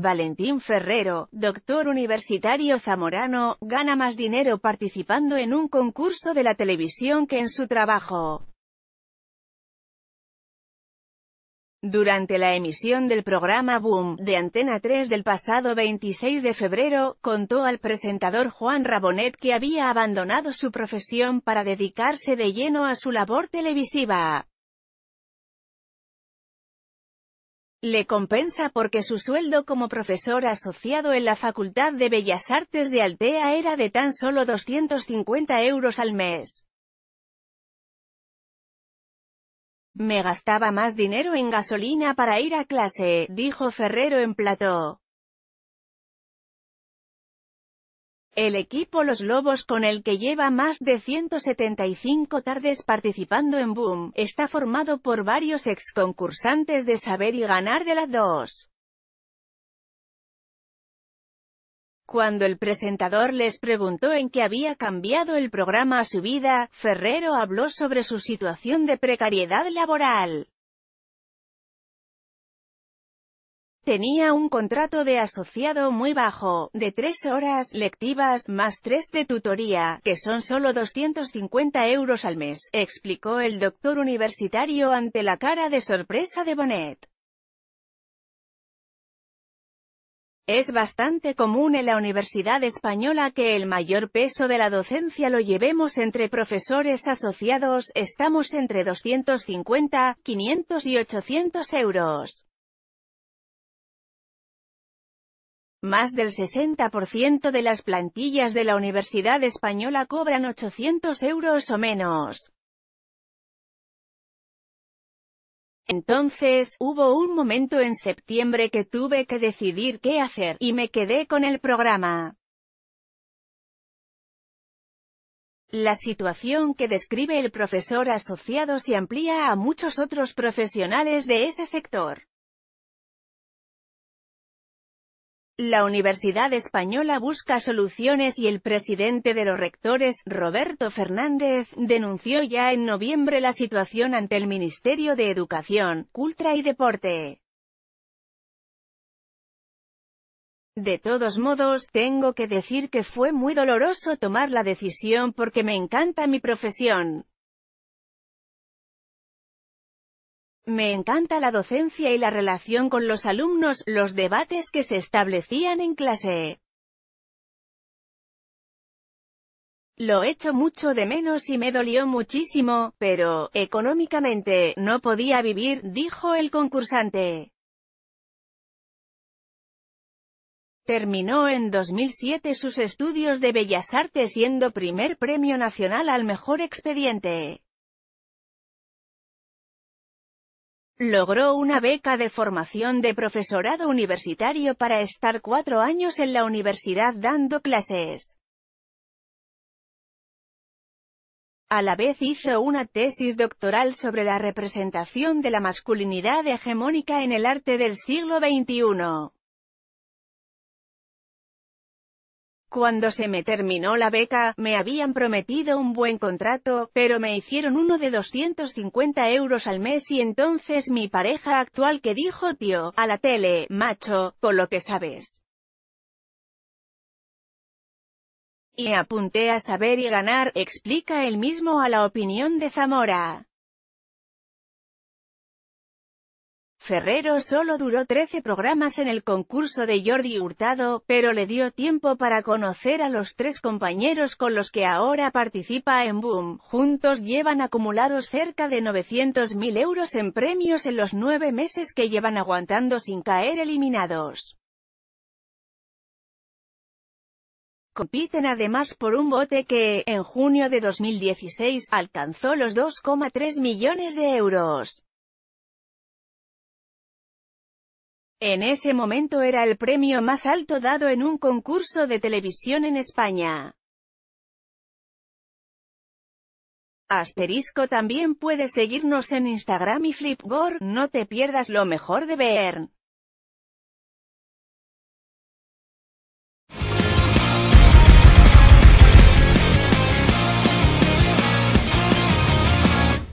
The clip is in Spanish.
Valentín Ferrero, doctor universitario zamorano, gana más dinero participando en un concurso de la televisión que en su trabajo. Durante la emisión del programa Boom, de Antena 3 del pasado 26 de febrero, contó al presentador Juan Rabonet que había abandonado su profesión para dedicarse de lleno a su labor televisiva. Le compensa porque su sueldo como profesor asociado en la Facultad de Bellas Artes de Altea era de tan solo 250 euros al mes. Me gastaba más dinero en gasolina para ir a clase, dijo Ferrero en plató. El equipo Los Lobos con el que lleva más de 175 tardes participando en Boom, está formado por varios ex concursantes de Saber y Ganar de las dos. Cuando el presentador les preguntó en qué había cambiado el programa a su vida, Ferrero habló sobre su situación de precariedad laboral. Tenía un contrato de asociado muy bajo, de tres horas lectivas más tres de tutoría, que son solo 250 euros al mes, explicó el doctor universitario ante la cara de sorpresa de Bonet. Es bastante común en la Universidad Española que el mayor peso de la docencia lo llevemos entre profesores asociados, estamos entre 250, 500 y 800 euros. Más del 60% de las plantillas de la Universidad Española cobran 800 euros o menos. Entonces, hubo un momento en septiembre que tuve que decidir qué hacer, y me quedé con el programa. La situación que describe el profesor asociado se amplía a muchos otros profesionales de ese sector. La Universidad Española busca soluciones y el presidente de los rectores, Roberto Fernández, denunció ya en noviembre la situación ante el Ministerio de Educación, Cultura y Deporte. De todos modos, tengo que decir que fue muy doloroso tomar la decisión porque me encanta mi profesión. Me encanta la docencia y la relación con los alumnos, los debates que se establecían en clase. Lo echo mucho de menos y me dolió muchísimo, pero, económicamente, no podía vivir, dijo el concursante. Terminó en 2007 sus estudios de Bellas Artes siendo primer premio nacional al mejor expediente. Logró una beca de formación de profesorado universitario para estar cuatro años en la universidad dando clases. A la vez hizo una tesis doctoral sobre la representación de la masculinidad hegemónica en el arte del siglo XXI. Cuando se me terminó la beca, me habían prometido un buen contrato, pero me hicieron uno de 250 euros al mes y entonces mi pareja actual que dijo tío, a la tele, macho, con lo que sabes. Y apunté a saber y ganar, explica el mismo a la opinión de Zamora. Ferrero solo duró 13 programas en el concurso de Jordi Hurtado, pero le dio tiempo para conocer a los tres compañeros con los que ahora participa en Boom. Juntos llevan acumulados cerca de 900.000 euros en premios en los nueve meses que llevan aguantando sin caer eliminados. compiten además por un bote que, en junio de 2016, alcanzó los 2,3 millones de euros. En ese momento era el premio más alto dado en un concurso de televisión en España. Asterisco también puedes seguirnos en Instagram y Flipboard, no te pierdas lo mejor de Bern.